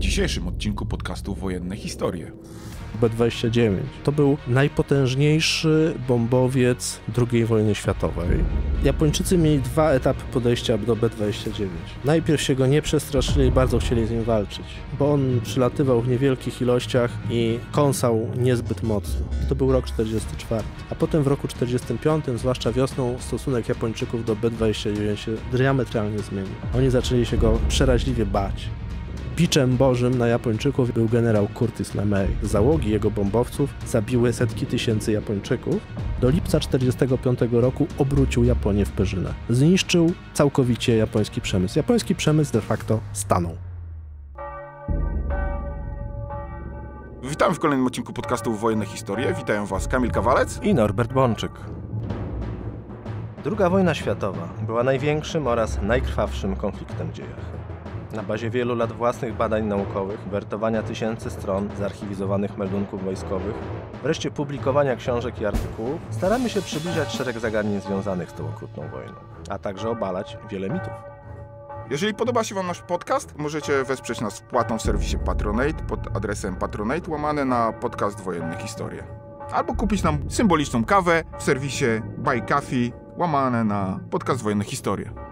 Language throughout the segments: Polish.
dzisiejszym odcinku podcastu Wojenne Historie. B-29 to był najpotężniejszy bombowiec II wojny światowej. Japończycy mieli dwa etapy podejścia do B-29. Najpierw się go nie przestraszyli i bardzo chcieli z nim walczyć, bo on przylatywał w niewielkich ilościach i kąsał niezbyt mocno. To był rok 44. A potem w roku 45, zwłaszcza wiosną, stosunek Japończyków do B-29 się diametralnie zmienił. Oni zaczęli się go przeraźliwie bać biczem bożym na Japończyków był generał Curtis LeMay. Załogi jego bombowców zabiły setki tysięcy Japończyków. Do lipca 1945 roku obrócił Japonię w Perzynę. Zniszczył całkowicie japoński przemysł. Japoński przemysł de facto stanął. Witam w kolejnym odcinku podcastu Wojenne Historie. Witają Was Kamil Kawalec i Norbert Bączyk. Druga wojna światowa była największym oraz najkrwawszym konfliktem w dziejach. Na bazie wielu lat własnych badań naukowych, wertowania tysięcy stron zarchiwizowanych meldunków wojskowych, wreszcie publikowania książek i artykułów, staramy się przybliżać szereg zagadnień związanych z tą okrutną wojną, a także obalać wiele mitów. Jeżeli podoba się Wam nasz podcast, możecie wesprzeć nas wpłatą w serwisie Patronate pod adresem patronate łamane na podcast Wojenne Historie. Albo kupić nam symboliczną kawę w serwisie Buy Coffee łamane na podcast Wojenne Historie.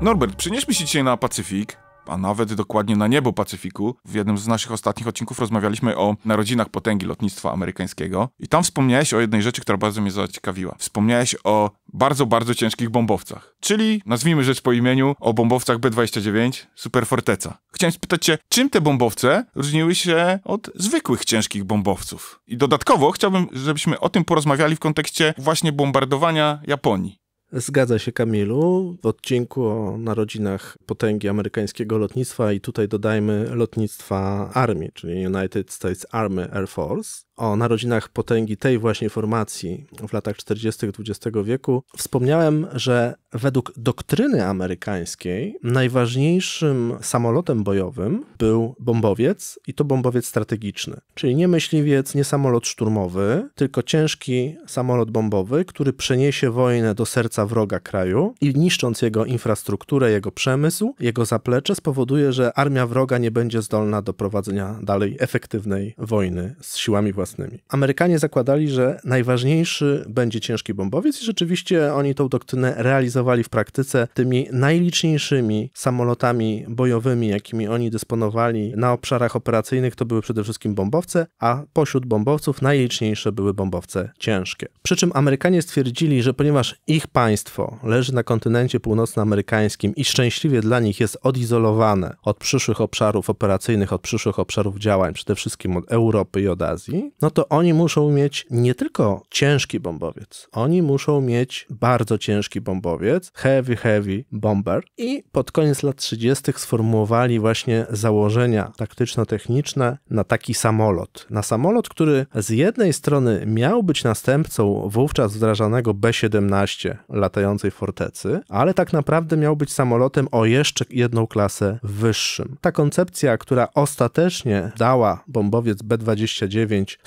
Norbert, przenieśmy się dzisiaj na Pacyfik a nawet dokładnie na niebo Pacyfiku. W jednym z naszych ostatnich odcinków rozmawialiśmy o narodzinach potęgi lotnictwa amerykańskiego i tam wspomniałeś o jednej rzeczy, która bardzo mnie zaciekawiła. Wspomniałeś o bardzo, bardzo ciężkich bombowcach, czyli nazwijmy rzecz po imieniu o bombowcach B-29 Superforteca. Chciałem spytać cię, czym te bombowce różniły się od zwykłych ciężkich bombowców? I dodatkowo chciałbym, żebyśmy o tym porozmawiali w kontekście właśnie bombardowania Japonii. Zgadza się Kamilu. W odcinku o narodzinach potęgi amerykańskiego lotnictwa i tutaj dodajmy lotnictwa armii, czyli United States Army Air Force o narodzinach potęgi tej właśnie formacji w latach 40. XX wieku, wspomniałem, że według doktryny amerykańskiej najważniejszym samolotem bojowym był bombowiec i to bombowiec strategiczny, czyli nie myśliwiec, nie samolot szturmowy, tylko ciężki samolot bombowy, który przeniesie wojnę do serca wroga kraju i niszcząc jego infrastrukturę, jego przemysł, jego zaplecze, spowoduje, że armia wroga nie będzie zdolna do prowadzenia dalej efektywnej wojny z siłami własnymi własnymi. Amerykanie zakładali, że najważniejszy będzie ciężki bombowiec i rzeczywiście oni tą doktrynę realizowali w praktyce tymi najliczniejszymi samolotami bojowymi, jakimi oni dysponowali na obszarach operacyjnych, to były przede wszystkim bombowce, a pośród bombowców najliczniejsze były bombowce ciężkie. Przy czym Amerykanie stwierdzili, że ponieważ ich państwo leży na kontynencie północnoamerykańskim i szczęśliwie dla nich jest odizolowane od przyszłych obszarów operacyjnych, od przyszłych obszarów działań, przede wszystkim od Europy i od Azji, no to oni muszą mieć nie tylko ciężki bombowiec, oni muszą mieć bardzo ciężki bombowiec, heavy, heavy bomber. I pod koniec lat 30. sformułowali właśnie założenia taktyczno-techniczne na taki samolot. Na samolot, który z jednej strony miał być następcą wówczas wdrażanego B-17 latającej fortecy, ale tak naprawdę miał być samolotem o jeszcze jedną klasę wyższym. Ta koncepcja, która ostatecznie dała bombowiec B-29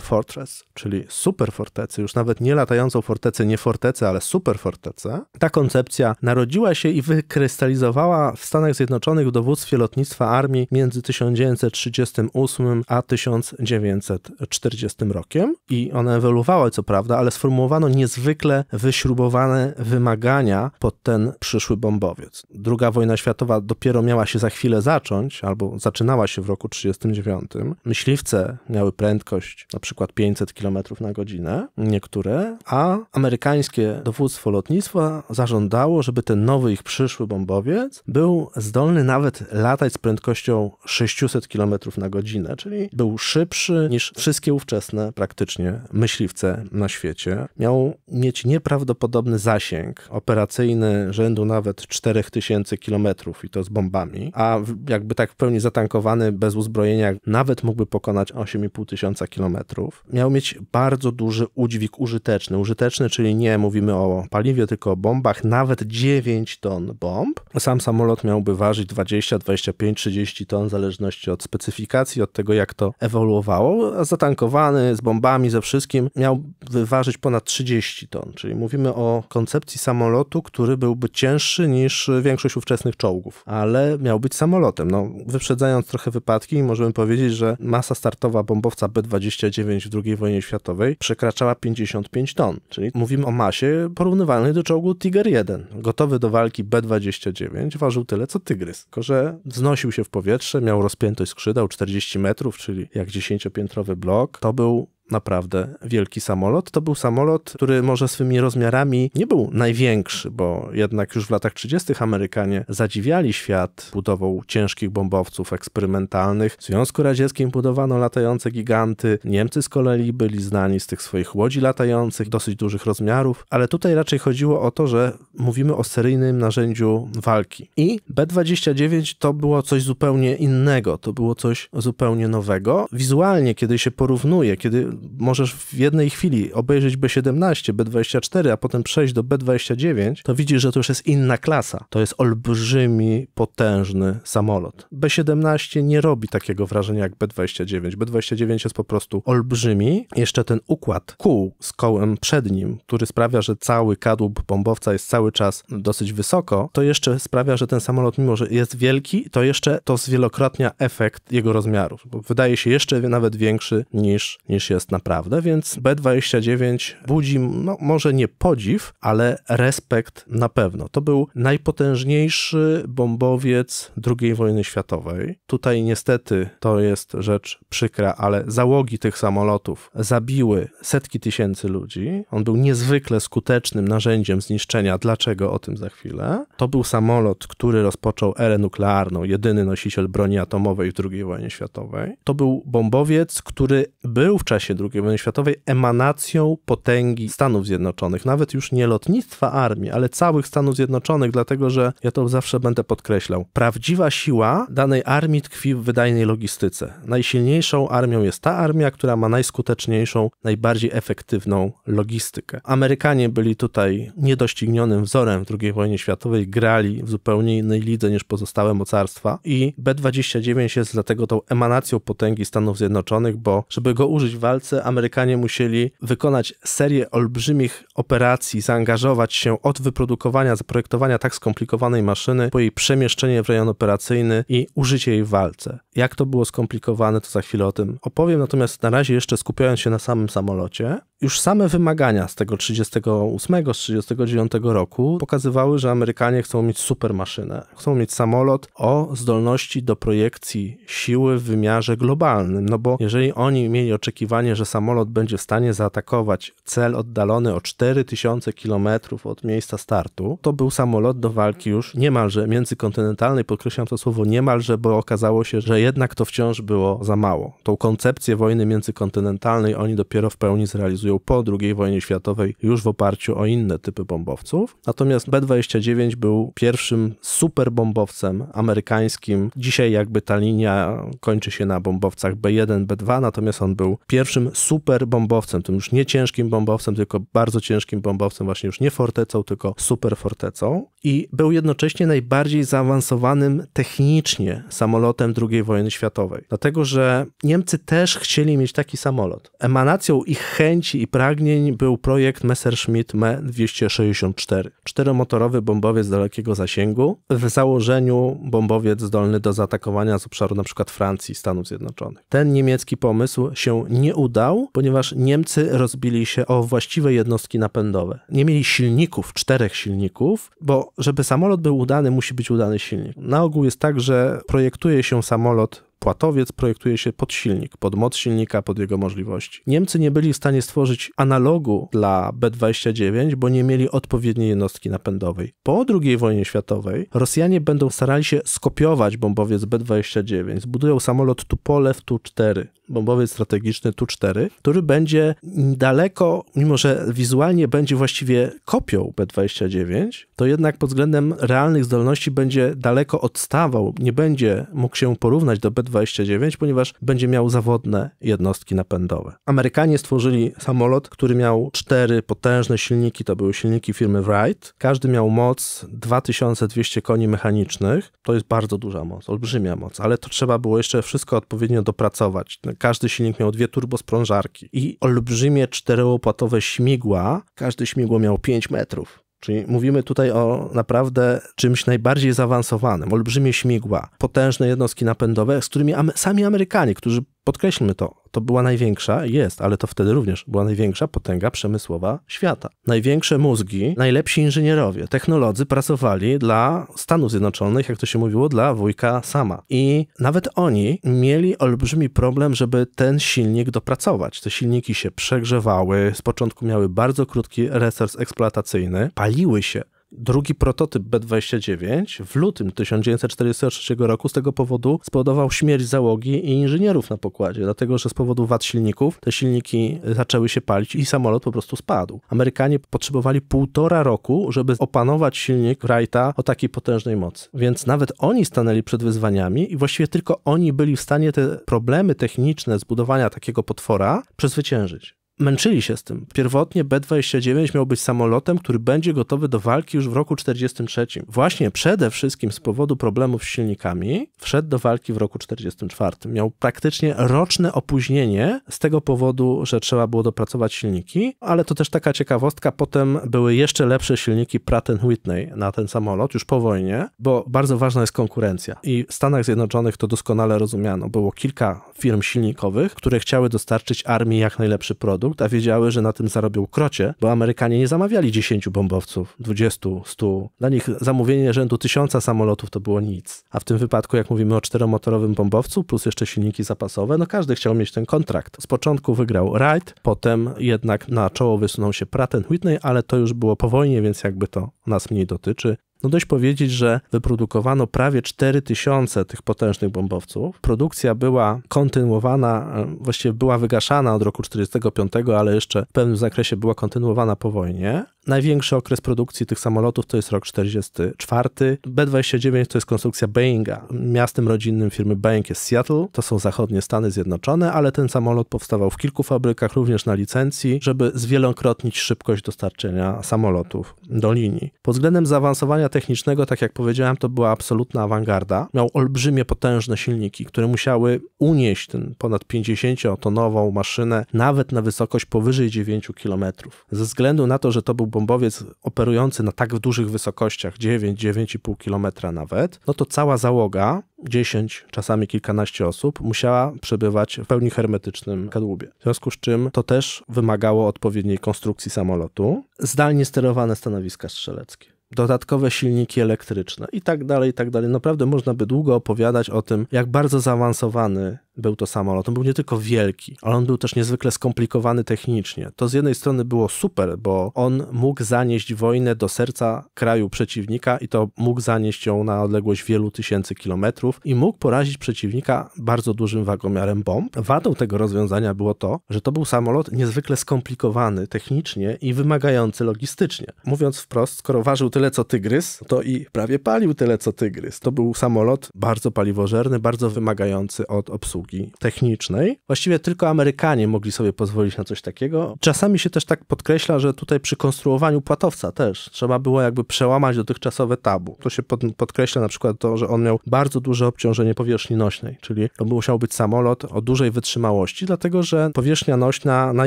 Fortress, czyli superfortecy, już nawet nie latającą fortecę, nie fortecę, ale superfortecę, ta koncepcja narodziła się i wykrystalizowała w Stanach Zjednoczonych w dowództwie lotnictwa armii między 1938 a 1940 rokiem i ona ewoluowała co prawda, ale sformułowano niezwykle wyśrubowane wymagania pod ten przyszły bombowiec. Druga wojna światowa dopiero miała się za chwilę zacząć, albo zaczynała się w roku 1939. Myśliwce miały prędkość prędkość, na przykład 500 km na godzinę, niektóre, a amerykańskie dowództwo lotnictwa zażądało, żeby ten nowy ich przyszły bombowiec był zdolny nawet latać z prędkością 600 km na godzinę, czyli był szybszy niż wszystkie ówczesne praktycznie myśliwce na świecie. Miał mieć nieprawdopodobny zasięg operacyjny rzędu nawet 4000 km i to z bombami, a jakby tak w pełni zatankowany, bez uzbrojenia, nawet mógłby pokonać 8,5 tysiąca km kilometrów, miał mieć bardzo duży udźwig użyteczny. Użyteczny, czyli nie mówimy o paliwie, tylko o bombach, nawet 9 ton bomb. Sam samolot miałby ważyć 20, 25, 30 ton, w zależności od specyfikacji, od tego jak to ewoluowało. Zatankowany z bombami, ze wszystkim, miał wyważyć ponad 30 ton, czyli mówimy o koncepcji samolotu, który byłby cięższy niż większość ówczesnych czołgów, ale miał być samolotem. No, wyprzedzając trochę wypadki, możemy powiedzieć, że masa startowa bombowca B-20 29 w II wojnie światowej przekraczała 55 ton, czyli mówimy o masie porównywalnej do czołgu Tiger 1. Gotowy do walki B-29 ważył tyle co Tygrys, tylko że wznosił się w powietrze, miał rozpiętość skrzydeł 40 metrów, czyli jak 10-piętrowy blok. To był naprawdę wielki samolot. To był samolot, który może swymi rozmiarami nie był największy, bo jednak już w latach 30. Amerykanie zadziwiali świat budową ciężkich bombowców eksperymentalnych. W Związku Radzieckim budowano latające giganty. Niemcy z kolei byli znani z tych swoich łodzi latających, dosyć dużych rozmiarów, ale tutaj raczej chodziło o to, że mówimy o seryjnym narzędziu walki. I B-29 to było coś zupełnie innego, to było coś zupełnie nowego. Wizualnie, kiedy się porównuje, kiedy możesz w jednej chwili obejrzeć B17, B24, a potem przejść do B29, to widzisz, że to już jest inna klasa. To jest olbrzymi, potężny samolot. B17 nie robi takiego wrażenia jak B29. B29 jest po prostu olbrzymi. Jeszcze ten układ kół z kołem przednim, który sprawia, że cały kadłub bombowca jest cały czas dosyć wysoko, to jeszcze sprawia, że ten samolot, mimo że jest wielki, to jeszcze to zwielokrotnia efekt jego rozmiarów. Bo wydaje się jeszcze nawet większy niż, niż jest jest naprawdę, więc B29 budzi no, może nie podziw, ale respekt na pewno. To był najpotężniejszy bombowiec II wojny światowej. Tutaj niestety to jest rzecz przykra, ale załogi tych samolotów zabiły setki tysięcy ludzi. On był niezwykle skutecznym narzędziem zniszczenia. Dlaczego? O tym za chwilę. To był samolot, który rozpoczął erę nuklearną, jedyny nosiciel broni atomowej w II wojnie światowej. To był bombowiec, który był w czasie II wojny światowej emanacją potęgi Stanów Zjednoczonych, nawet już nie lotnictwa armii, ale całych Stanów Zjednoczonych, dlatego że ja to zawsze będę podkreślał. Prawdziwa siła danej armii tkwi w wydajnej logistyce. Najsilniejszą armią jest ta armia, która ma najskuteczniejszą, najbardziej efektywną logistykę. Amerykanie byli tutaj niedoścignionym wzorem w II wojnie światowej, grali w zupełnie innej lidze niż pozostałe mocarstwa i B-29 jest dlatego tą emanacją potęgi Stanów Zjednoczonych, bo żeby go użyć w walce, walce Amerykanie musieli wykonać serię olbrzymich operacji, zaangażować się od wyprodukowania, zaprojektowania tak skomplikowanej maszyny, po jej przemieszczenie w rejon operacyjny i użycie jej w walce. Jak to było skomplikowane, to za chwilę o tym opowiem, natomiast na razie jeszcze skupiając się na samym samolocie, już same wymagania z tego 38, z 39 roku pokazywały, że Amerykanie chcą mieć super maszynę. Chcą mieć samolot o zdolności do projekcji siły w wymiarze globalnym. No bo jeżeli oni mieli oczekiwanie, że samolot będzie w stanie zaatakować cel oddalony o 4000 km od miejsca startu, to był samolot do walki już niemalże międzykontynentalnej. Podkreślam to słowo niemalże, bo okazało się, że jednak to wciąż było za mało. Tą koncepcję wojny międzykontynentalnej oni dopiero w pełni zrealizują po II wojnie światowej już w oparciu o inne typy bombowców. Natomiast B-29 był pierwszym superbombowcem amerykańskim. Dzisiaj jakby ta linia kończy się na bombowcach B-1, B-2, natomiast on był pierwszym superbombowcem, tym już nie ciężkim bombowcem, tylko bardzo ciężkim bombowcem, właśnie już nie fortecą, tylko superfortecą i był jednocześnie najbardziej zaawansowanym technicznie samolotem II wojny światowej. Dlatego, że Niemcy też chcieli mieć taki samolot. Emanacją ich chęci i pragnień był projekt Messerschmitt Me-264, czteromotorowy bombowiec dalekiego zasięgu, w założeniu bombowiec zdolny do zaatakowania z obszaru np. Francji, Stanów Zjednoczonych. Ten niemiecki pomysł się nie udał, ponieważ Niemcy rozbili się o właściwe jednostki napędowe. Nie mieli silników, czterech silników, bo żeby samolot był udany, musi być udany silnik. Na ogół jest tak, że projektuje się samolot Płatowiec projektuje się pod silnik, pod moc silnika, pod jego możliwości. Niemcy nie byli w stanie stworzyć analogu dla B-29, bo nie mieli odpowiedniej jednostki napędowej. Po II wojnie światowej Rosjanie będą starali się skopiować bombowiec B-29. Zbudują samolot Tupolew Tu-4, bombowiec strategiczny Tu-4, który będzie daleko, mimo że wizualnie będzie właściwie kopią B-29, to jednak pod względem realnych zdolności będzie daleko odstawał, nie będzie mógł się porównać do B-29, 29 ponieważ będzie miał zawodne jednostki napędowe. Amerykanie stworzyli samolot, który miał cztery potężne silniki, to były silniki firmy Wright. Każdy miał moc 2200 koni mechanicznych. To jest bardzo duża moc, olbrzymia moc, ale to trzeba było jeszcze wszystko odpowiednio dopracować. Każdy silnik miał dwie turbosprążarki i olbrzymie czteroopłatowe śmigła. Każdy śmigło miał 5 metrów. Czyli mówimy tutaj o naprawdę czymś najbardziej zaawansowanym, olbrzymie śmigła, potężne jednostki napędowe, z którymi sami Amerykanie, którzy Podkreślmy to, to była największa, jest, ale to wtedy również była największa potęga przemysłowa świata. Największe mózgi, najlepsi inżynierowie, technolodzy pracowali dla Stanów Zjednoczonych, jak to się mówiło, dla wujka sama. I nawet oni mieli olbrzymi problem, żeby ten silnik dopracować. Te silniki się przegrzewały, z początku miały bardzo krótki resurs eksploatacyjny, paliły się. Drugi prototyp B-29 w lutym 1943 roku z tego powodu spowodował śmierć załogi i inżynierów na pokładzie, dlatego że z powodu wad silników te silniki zaczęły się palić i samolot po prostu spadł. Amerykanie potrzebowali półtora roku, żeby opanować silnik Wrighta o takiej potężnej mocy. Więc nawet oni stanęli przed wyzwaniami i właściwie tylko oni byli w stanie te problemy techniczne zbudowania takiego potwora przezwyciężyć męczyli się z tym. Pierwotnie B-29 miał być samolotem, który będzie gotowy do walki już w roku 1943. Właśnie przede wszystkim z powodu problemów z silnikami wszedł do walki w roku 1944. Miał praktycznie roczne opóźnienie z tego powodu, że trzeba było dopracować silniki, ale to też taka ciekawostka, potem były jeszcze lepsze silniki Pratt Whitney na ten samolot już po wojnie, bo bardzo ważna jest konkurencja i w Stanach Zjednoczonych to doskonale rozumiano. Było kilka firm silnikowych, które chciały dostarczyć armii jak najlepszy produkt, produkt, a wiedziały, że na tym zarobią krocie, bo Amerykanie nie zamawiali 10 bombowców, 20, 100. Dla nich zamówienie rzędu 1000 samolotów to było nic. A w tym wypadku, jak mówimy o czteromotorowym bombowcu, plus jeszcze silniki zapasowe, no każdy chciał mieć ten kontrakt. Z początku wygrał Wright, potem jednak na czoło wysunął się Pratt Whitney, ale to już było po wojnie, więc jakby to nas mniej dotyczy. No dość powiedzieć, że wyprodukowano prawie 4000 tych potężnych bombowców. Produkcja była kontynuowana, e, właściwie była wygaszana od roku 1945, ale jeszcze w pewnym zakresie była kontynuowana po wojnie. Największy okres produkcji tych samolotów to jest rok 1944. B-29 to jest konstrukcja Boeinga. Miastem rodzinnym firmy Boeing jest Seattle, to są zachodnie Stany Zjednoczone, ale ten samolot powstawał w kilku fabrykach, również na licencji, żeby zwielokrotnić szybkość dostarczenia samolotów do linii. Pod względem zaawansowania technicznego, tak jak powiedziałem, to była absolutna awangarda. Miał olbrzymie, potężne silniki, które musiały unieść ten ponad 50-tonową maszynę nawet na wysokość powyżej 9 km. Ze względu na to, że to był bombowiec operujący na tak dużych wysokościach, 9-9,5 km nawet, no to cała załoga 10, czasami kilkanaście osób musiała przebywać w pełni hermetycznym kadłubie. W związku z czym to też wymagało odpowiedniej konstrukcji samolotu, zdalnie sterowane stanowiska strzeleckie dodatkowe silniki elektryczne i tak dalej, i tak dalej. Naprawdę można by długo opowiadać o tym, jak bardzo zaawansowany był to samolot. On był nie tylko wielki, ale on był też niezwykle skomplikowany technicznie. To z jednej strony było super, bo on mógł zanieść wojnę do serca kraju przeciwnika i to mógł zanieść ją na odległość wielu tysięcy kilometrów i mógł porazić przeciwnika bardzo dużym wagomiarem bomb. Wadą tego rozwiązania było to, że to był samolot niezwykle skomplikowany technicznie i wymagający logistycznie. Mówiąc wprost, skoro ważył tyle co tygrys, to i prawie palił tyle co tygrys. To był samolot bardzo paliwożerny, bardzo wymagający od obsługi technicznej. Właściwie tylko Amerykanie mogli sobie pozwolić na coś takiego. Czasami się też tak podkreśla, że tutaj przy konstruowaniu płatowca też trzeba było jakby przełamać dotychczasowe tabu. To się pod, podkreśla na przykład to, że on miał bardzo duże obciążenie powierzchni nośnej, czyli to musiał być samolot o dużej wytrzymałości, dlatego że powierzchnia nośna na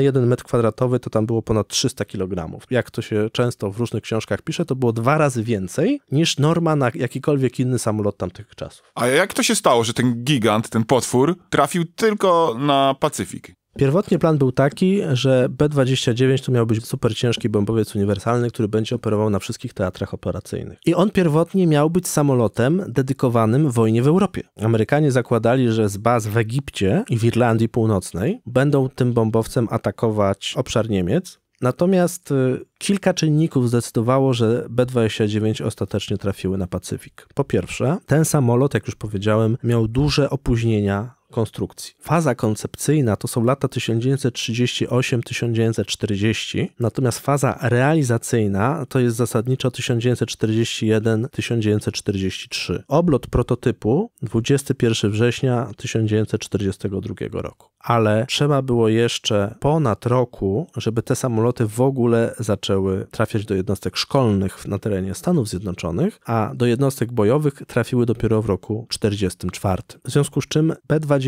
1 metr kwadratowy to tam było ponad 300 kg. Jak to się często w różnych książkach pisze, to było dwa razy więcej niż norma na jakikolwiek inny samolot tamtych czasów. A jak to się stało, że ten gigant, ten potwór trafił tylko na Pacyfik? Pierwotnie plan był taki, że B-29 to miał być super ciężki bombowiec uniwersalny, który będzie operował na wszystkich teatrach operacyjnych. I on pierwotnie miał być samolotem dedykowanym wojnie w Europie. Amerykanie zakładali, że z baz w Egipcie i w Irlandii Północnej będą tym bombowcem atakować obszar Niemiec, Natomiast y, kilka czynników zdecydowało, że B-29 ostatecznie trafiły na Pacyfik. Po pierwsze, ten samolot, jak już powiedziałem, miał duże opóźnienia konstrukcji. Faza koncepcyjna to są lata 1938-1940, natomiast faza realizacyjna to jest zasadniczo 1941-1943. Oblot prototypu 21 września 1942 roku. Ale trzeba było jeszcze ponad roku, żeby te samoloty w ogóle zaczęły trafiać do jednostek szkolnych na terenie Stanów Zjednoczonych, a do jednostek bojowych trafiły dopiero w roku 1944. W związku z czym P-20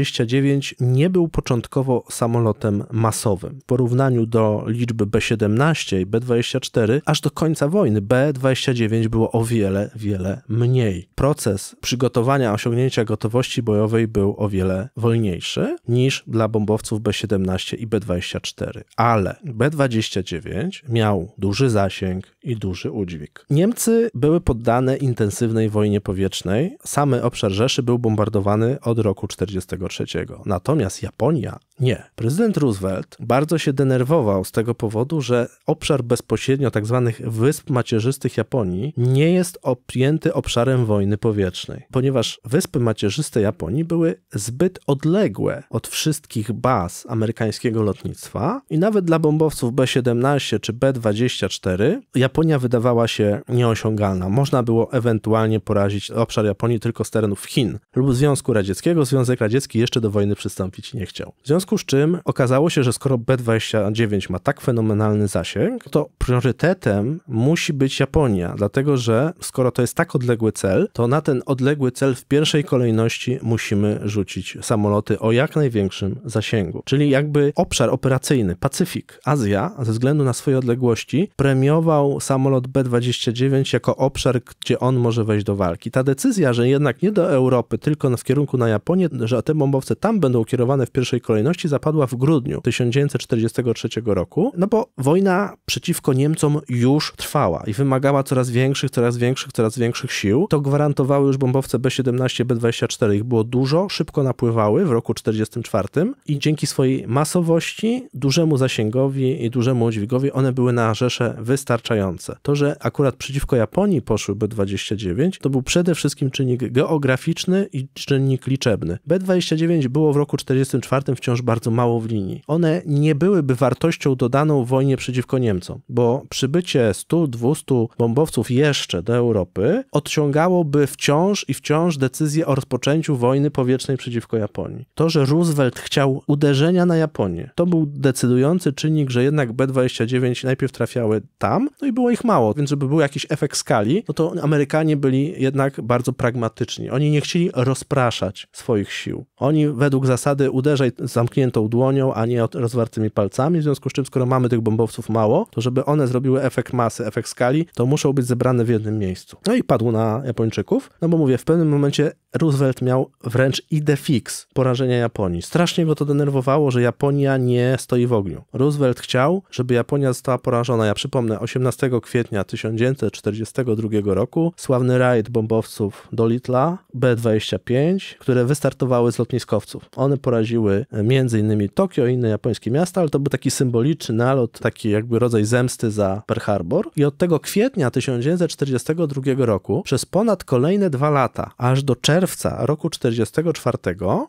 nie był początkowo samolotem masowym. W porównaniu do liczby B-17 i B-24, aż do końca wojny B-29 było o wiele, wiele mniej. Proces przygotowania, osiągnięcia gotowości bojowej był o wiele wolniejszy niż dla bombowców B-17 i B-24, ale B-29 miał duży zasięg i duży udźwig. Niemcy były poddane intensywnej wojnie powietrznej. Samy obszar Rzeszy był bombardowany od roku 40 1943. Natomiast Japonia nie. Prezydent Roosevelt bardzo się denerwował z tego powodu, że obszar bezpośrednio tzw. Tak wysp macierzystych Japonii nie jest objęty obszarem wojny powietrznej, ponieważ wyspy macierzyste Japonii były zbyt odległe od wszystkich baz amerykańskiego lotnictwa i nawet dla bombowców B-17 czy B-24 Japonia wydawała się nieosiągalna. Można było ewentualnie porazić obszar Japonii tylko z terenów Chin lub Związku Radzieckiego. Związek Radziecki Sowiecki jeszcze do wojny przystąpić nie chciał. W związku z czym okazało się, że skoro B-29 ma tak fenomenalny zasięg, to priorytetem musi być Japonia, dlatego że skoro to jest tak odległy cel, to na ten odległy cel w pierwszej kolejności musimy rzucić samoloty o jak największym zasięgu. Czyli jakby obszar operacyjny Pacyfik, Azja, ze względu na swoje odległości, premiował samolot B-29 jako obszar, gdzie on może wejść do walki. Ta decyzja, że jednak nie do Europy, tylko w kierunku na Japonię, że temu bombowce tam będą kierowane w pierwszej kolejności, zapadła w grudniu 1943 roku, no bo wojna przeciwko Niemcom już trwała i wymagała coraz większych, coraz większych, coraz większych sił. To gwarantowały już bombowce B-17, B-24. Ich było dużo, szybko napływały w roku 1944 i dzięki swojej masowości, dużemu zasięgowi i dużemu dźwigowi one były na rzesze wystarczające. To, że akurat przeciwko Japonii poszły B-29, to był przede wszystkim czynnik geograficzny i czynnik liczebny. B-29 29 było w roku 44 wciąż bardzo mało w linii. One nie byłyby wartością dodaną w wojnie przeciwko Niemcom, bo przybycie 100-200 bombowców jeszcze do Europy odciągałoby wciąż i wciąż decyzję o rozpoczęciu wojny powietrznej przeciwko Japonii. To, że Roosevelt chciał uderzenia na Japonię, to był decydujący czynnik, że jednak B-29 najpierw trafiały tam, no i było ich mało, więc żeby był jakiś efekt skali, no to Amerykanie byli jednak bardzo pragmatyczni. Oni nie chcieli rozpraszać swoich sił. Oni według zasady uderzaj zamkniętą dłonią, a nie rozwartymi palcami, w związku z czym skoro mamy tych bombowców mało, to żeby one zrobiły efekt masy, efekt skali, to muszą być zebrane w jednym miejscu. No i padł na Japończyków, no bo mówię, w pewnym momencie Roosevelt miał wręcz idee fix porażenia Japonii. Strasznie go to denerwowało, że Japonia nie stoi w ogniu. Roosevelt chciał, żeby Japonia została porażona. Ja przypomnę, 18 kwietnia 1942 roku sławny rajd bombowców do Litla B-25, które wystartowały z lotniskowców. One poraziły e, m.in. Tokio i inne japońskie miasta, ale to był taki symboliczny nalot, taki jakby rodzaj zemsty za Pearl Harbor. I od tego kwietnia 1942 roku przez ponad kolejne dwa lata, aż do czerwca czerwca roku 44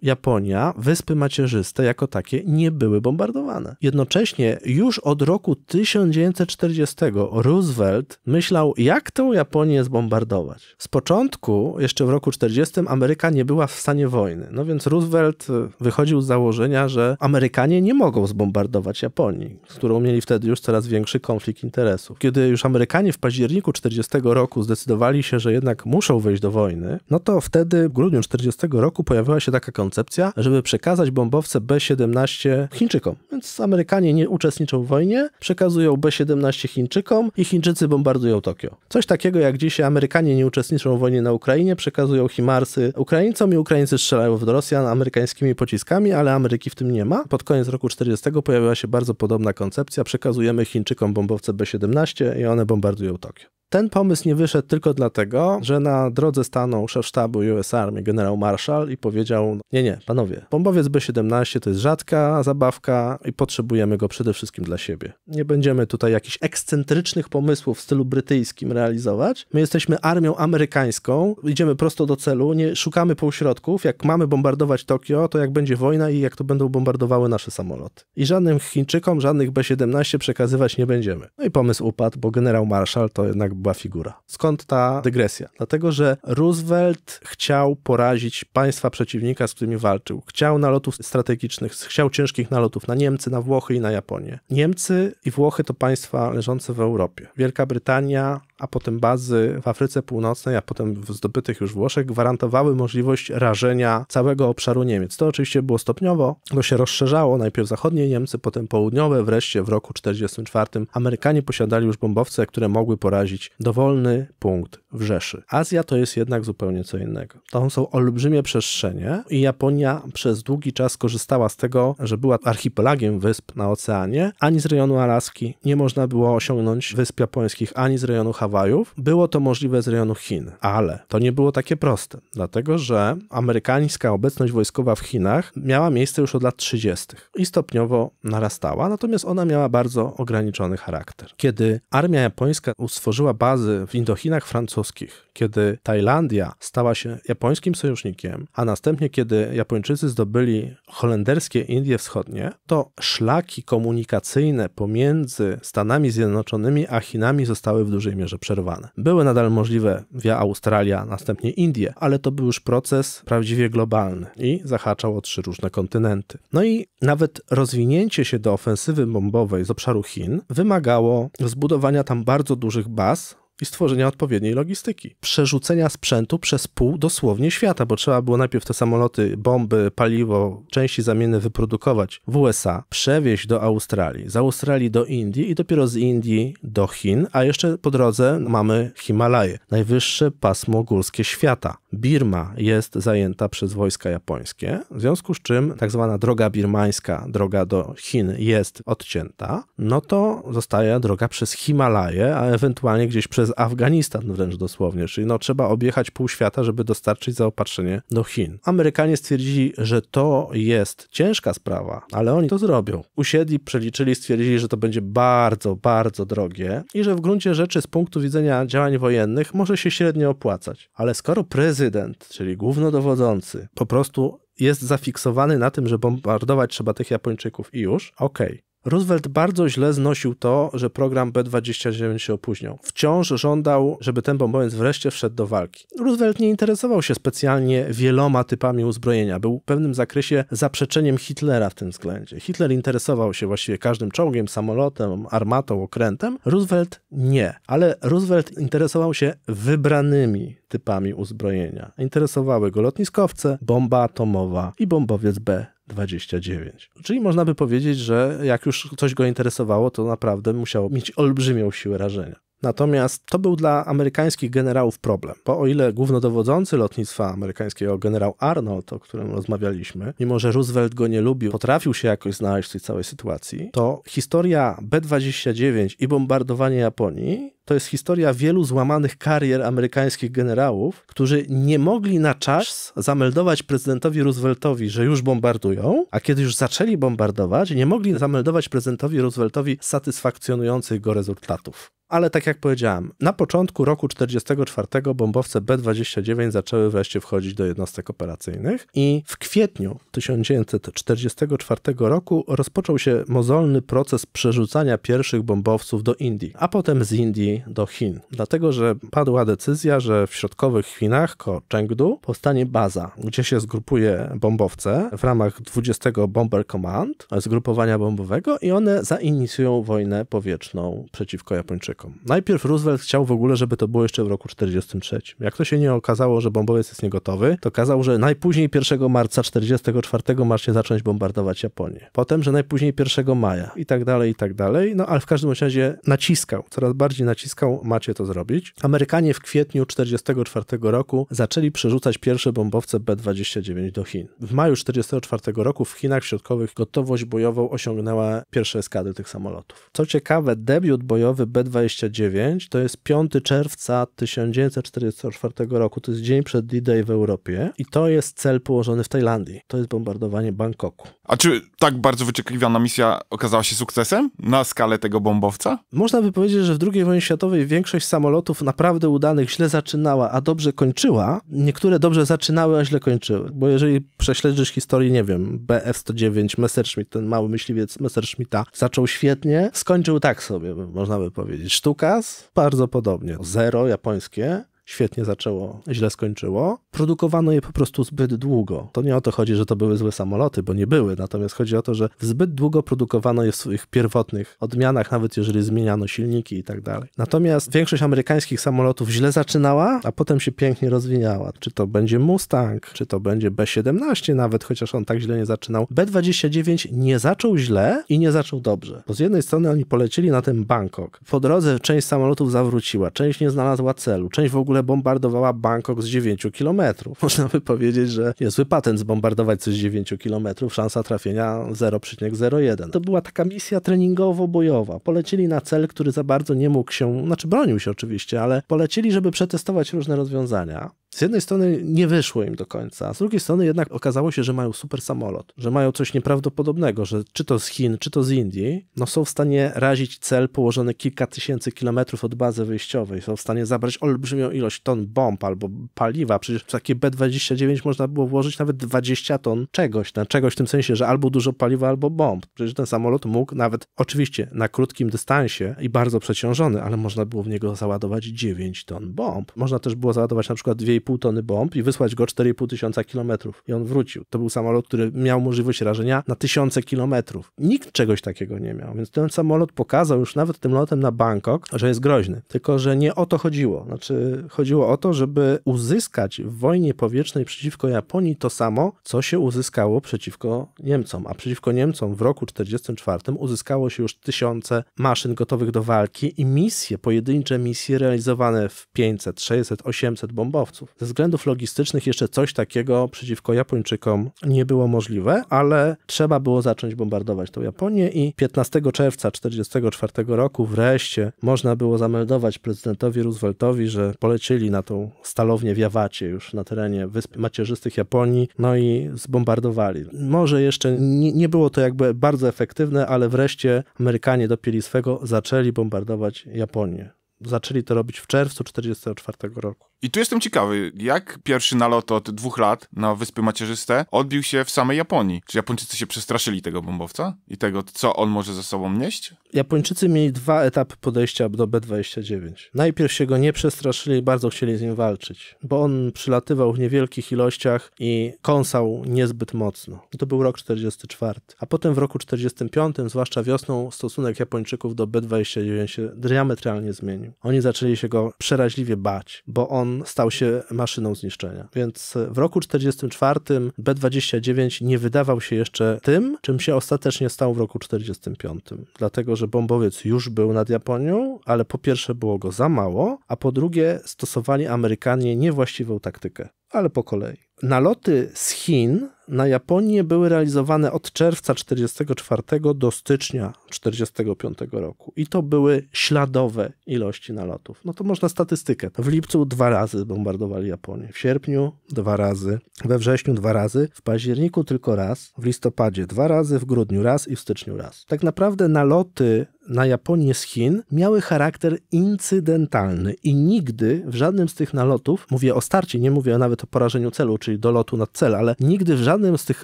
Japonia, wyspy macierzyste jako takie nie były bombardowane. Jednocześnie już od roku 1940 Roosevelt myślał, jak tę Japonię zbombardować. Z początku, jeszcze w roku 1940, Ameryka nie była w stanie wojny. No więc Roosevelt y, wychodził z założenia, że Amerykanie nie mogą zbombardować Japonii, z którą mieli wtedy już coraz większy konflikt interesów. Kiedy już Amerykanie w październiku 40 roku zdecydowali się, że jednak muszą wejść do wojny, no to wtedy w grudniu 40 roku pojawiła się taka koncepcja, żeby przekazać bombowce B-17 Chińczykom. Więc Amerykanie nie uczestniczą w wojnie, przekazują B-17 Chińczykom i Chińczycy bombardują Tokio. Coś takiego jak dzisiaj Amerykanie nie uczestniczą w wojnie na Ukrainie, przekazują Himarsy Ukraińcom i Ukraińcy strzelają w Rosjan amerykańskimi pociskami, ale Ameryki w tym nie ma. Pod koniec roku 40 pojawiła się bardzo podobna koncepcja, przekazujemy Chińczykom bombowce B-17 i one bombardują Tokio. Ten pomysł nie wyszedł tylko dlatego, że na drodze stanął szef sztabu USA dowódca armii, generał Marshall i powiedział: Nie, nie, panowie, bombowiec B-17 to jest rzadka zabawka i potrzebujemy go przede wszystkim dla siebie. Nie będziemy tutaj jakichś ekscentrycznych pomysłów w stylu brytyjskim realizować. My jesteśmy armią amerykańską, idziemy prosto do celu, nie szukamy półśrodków. Jak mamy bombardować Tokio, to jak będzie wojna i jak to będą bombardowały nasze samoloty. I żadnym Chińczykom, żadnych B-17 przekazywać nie będziemy. No i pomysł upadł, bo generał Marshall to jednak była figura. Skąd ta dygresja? Dlatego, że Roosevelt chciał chciał porazić państwa przeciwnika, z którymi walczył. Chciał nalotów strategicznych, chciał ciężkich nalotów na Niemcy, na Włochy i na Japonię. Niemcy i Włochy to państwa leżące w Europie. Wielka Brytania a potem bazy w Afryce Północnej, a potem w zdobytych już Włoszech gwarantowały możliwość rażenia całego obszaru Niemiec. To oczywiście było stopniowo, bo się rozszerzało, najpierw zachodnie Niemcy, potem południowe, wreszcie w roku 1944 Amerykanie posiadali już bombowce, które mogły porazić dowolny punkt w Rzeszy. Azja to jest jednak zupełnie co innego. To są olbrzymie przestrzenie i Japonia przez długi czas korzystała z tego, że była archipelagiem wysp na oceanie. Ani z rejonu Alaski nie można było osiągnąć wysp japońskich, ani z rejonu Hawajów, było to możliwe z rejonu Chin. Ale to nie było takie proste, dlatego że amerykańska obecność wojskowa w Chinach miała miejsce już od lat 30. i stopniowo narastała, natomiast ona miała bardzo ograniczony charakter. Kiedy armia japońska stworzyła bazy w Indochinach francuskich, kiedy Tajlandia stała się japońskim sojusznikiem, a następnie kiedy Japończycy zdobyli holenderskie Indie Wschodnie, to szlaki komunikacyjne pomiędzy Stanami Zjednoczonymi a Chinami zostały w dużej mierze przerwane. Były nadal możliwe via Australia, następnie Indie, ale to był już proces prawdziwie globalny i zahaczał o trzy różne kontynenty. No i nawet rozwinięcie się do ofensywy bombowej z obszaru Chin wymagało zbudowania tam bardzo dużych baz, i stworzenia odpowiedniej logistyki. Przerzucenia sprzętu przez pół dosłownie świata, bo trzeba było najpierw te samoloty, bomby, paliwo, części zamienne wyprodukować w USA, przewieźć do Australii, z Australii do Indii i dopiero z Indii do Chin, a jeszcze po drodze mamy Himalaje, najwyższe pasmo górskie świata. Birma jest zajęta przez wojska japońskie, w związku z czym tak zwana droga birmańska, droga do Chin jest odcięta, no to zostaje droga przez Himalaje, a ewentualnie gdzieś przez przez Afganistan wręcz dosłownie, czyli no trzeba objechać pół świata, żeby dostarczyć zaopatrzenie do Chin. Amerykanie stwierdzili, że to jest ciężka sprawa, ale oni to zrobią. Usiedli, przeliczyli, stwierdzili, że to będzie bardzo, bardzo drogie i że w gruncie rzeczy z punktu widzenia działań wojennych może się średnio opłacać. Ale skoro prezydent, czyli głównodowodzący, po prostu jest zafiksowany na tym, że bombardować trzeba tych Japończyków i już, okej. Okay. Roosevelt bardzo źle znosił to, że program B-29 się opóźniał. Wciąż żądał, żeby ten bombowiec wreszcie wszedł do walki. Roosevelt nie interesował się specjalnie wieloma typami uzbrojenia. Był w pewnym zakresie zaprzeczeniem Hitlera w tym względzie. Hitler interesował się właściwie każdym czołgiem, samolotem, armatą, okrętem. Roosevelt nie, ale Roosevelt interesował się wybranymi typami uzbrojenia. Interesowały go lotniskowce, bomba atomowa i bombowiec B. 29. Czyli można by powiedzieć, że jak już coś go interesowało, to naprawdę musiało mieć olbrzymią siłę rażenia. Natomiast to był dla amerykańskich generałów problem, bo o ile głównodowodzący lotnictwa amerykańskiego generał Arnold, o którym rozmawialiśmy, mimo że Roosevelt go nie lubił, potrafił się jakoś znaleźć w tej całej sytuacji, to historia B-29 i bombardowanie Japonii to jest historia wielu złamanych karier amerykańskich generałów, którzy nie mogli na czas zameldować prezydentowi Rooseveltowi, że już bombardują, a kiedy już zaczęli bombardować, nie mogli zameldować prezydentowi Rooseveltowi satysfakcjonujących go rezultatów. Ale tak jak powiedziałem, na początku roku 1944 bombowce B-29 zaczęły wreszcie wchodzić do jednostek operacyjnych i w kwietniu 1944 roku rozpoczął się mozolny proces przerzucania pierwszych bombowców do Indii, a potem z Indii do Chin. Dlatego, że padła decyzja, że w środkowych Chinach, ko Chengdu, powstanie baza, gdzie się zgrupuje bombowce w ramach 20 Bomber Command, zgrupowania bombowego i one zainicjują wojnę powietrzną przeciwko Japończykom. Ameryką. Najpierw Roosevelt chciał w ogóle, żeby to było jeszcze w roku 43. Jak to się nie okazało, że bombowiec jest niegotowy, to kazał, że najpóźniej 1 marca 44 ma się zacząć bombardować Japonię. Potem, że najpóźniej 1 maja i tak dalej, i tak dalej. No ale w każdym razie naciskał, coraz bardziej naciskał, macie to zrobić. Amerykanie w kwietniu 44 roku zaczęli przerzucać pierwsze bombowce B-29 do Chin. W maju 44 roku w Chinach Środkowych gotowość bojową osiągnęła pierwsze eskadry tych samolotów. Co ciekawe, debiut bojowy B-29 29, to jest 5 czerwca 1944 roku, to jest dzień przed D-Day w Europie i to jest cel położony w Tajlandii. To jest bombardowanie Bangkoku. A czy tak bardzo wyczekiwana misja okazała się sukcesem na skalę tego bombowca? Można by powiedzieć, że w II wojnie światowej większość samolotów naprawdę udanych źle zaczynała, a dobrze kończyła. Niektóre dobrze zaczynały, a źle kończyły. Bo jeżeli prześledzisz historię, nie wiem, BF-109, Messerschmitt, ten mały myśliwiec Messerschmitta, zaczął świetnie, skończył tak sobie, można by powiedzieć sztukas, bardzo podobnie. Zero japońskie świetnie zaczęło, źle skończyło. Produkowano je po prostu zbyt długo. To nie o to chodzi, że to były złe samoloty, bo nie były, natomiast chodzi o to, że zbyt długo produkowano je w swoich pierwotnych odmianach, nawet jeżeli zmieniano silniki i tak dalej. Natomiast większość amerykańskich samolotów źle zaczynała, a potem się pięknie rozwijała. Czy to będzie Mustang, czy to będzie B-17 nawet, chociaż on tak źle nie zaczynał. B-29 nie zaczął źle i nie zaczął dobrze. Bo z jednej strony oni polecieli na ten Bangkok. Po drodze część samolotów zawróciła, część nie znalazła celu, część w ogóle bombardowała Bangkok z 9 kilometrów. Można by powiedzieć, że jest patent zbombardować coś z 9 kilometrów, szansa trafienia 0,01. To była taka misja treningowo-bojowa. Polecieli na cel, który za bardzo nie mógł się, znaczy bronił się oczywiście, ale polecieli, żeby przetestować różne rozwiązania z jednej strony nie wyszło im do końca, a z drugiej strony jednak okazało się, że mają super samolot, że mają coś nieprawdopodobnego, że czy to z Chin, czy to z Indii, no są w stanie razić cel położony kilka tysięcy kilometrów od bazy wyjściowej, są w stanie zabrać olbrzymią ilość ton bomb albo paliwa, przecież w takie B-29 można było włożyć nawet 20 ton czegoś, na czegoś w tym sensie, że albo dużo paliwa, albo bomb. Przecież ten samolot mógł nawet, oczywiście na krótkim dystansie i bardzo przeciążony, ale można było w niego załadować 9 ton bomb. Można też było załadować na przykład dwie 4,5 tony bomb i wysłać go 4,5 tysiąca kilometrów. I on wrócił. To był samolot, który miał możliwość rażenia na tysiące kilometrów. Nikt czegoś takiego nie miał, więc ten samolot pokazał już nawet tym lotem na Bangkok, że jest groźny. Tylko, że nie o to chodziło. Znaczy, chodziło o to, żeby uzyskać w wojnie powietrznej przeciwko Japonii to samo, co się uzyskało przeciwko Niemcom. A przeciwko Niemcom w roku 1944 uzyskało się już tysiące maszyn gotowych do walki i misje, pojedyncze misje realizowane w 500, 600, 800 bombowców. Ze względów logistycznych jeszcze coś takiego przeciwko Japończykom nie było możliwe, ale trzeba było zacząć bombardować tą Japonię i 15 czerwca 1944 roku wreszcie można było zameldować prezydentowi Rooseveltowi, że polecieli na tą stalownię w Jawacie już na terenie Wysp Macierzystych Japonii, no i zbombardowali. Może jeszcze nie, nie było to jakby bardzo efektywne, ale wreszcie Amerykanie dopili swego, zaczęli bombardować Japonię. Zaczęli to robić w czerwcu 1944 roku. I tu jestem ciekawy, jak pierwszy nalot od dwóch lat na Wyspy Macierzyste odbił się w samej Japonii? Czy Japończycy się przestraszyli tego bombowca i tego, co on może ze sobą nieść? Japończycy mieli dwa etapy podejścia do B-29. Najpierw się go nie przestraszyli, bardzo chcieli z nim walczyć, bo on przylatywał w niewielkich ilościach i kąsał niezbyt mocno. to był rok 44. A potem w roku 45, zwłaszcza wiosną, stosunek Japończyków do B-29 się diametralnie zmienił. Oni zaczęli się go przeraźliwie bać, bo on stał się maszyną zniszczenia. Więc w roku 44 B-29 nie wydawał się jeszcze tym, czym się ostatecznie stał w roku 45. Dlatego, że bombowiec już był nad Japonią, ale po pierwsze było go za mało, a po drugie stosowali Amerykanie niewłaściwą taktykę. Ale po kolei. Naloty z Chin na Japonię były realizowane od czerwca 1944 do stycznia 1945 roku. I to były śladowe ilości nalotów. No to można statystykę. W lipcu dwa razy bombardowali Japonię, w sierpniu dwa razy, we wrześniu dwa razy, w październiku tylko raz, w listopadzie dwa razy, w grudniu raz i w styczniu raz. Tak naprawdę naloty na Japonię z Chin miały charakter incydentalny i nigdy w żadnym z tych nalotów, mówię o starcie, nie mówię nawet o porażeniu celu, czyli do lotu nad cel, ale nigdy w żadnym żadnym z tych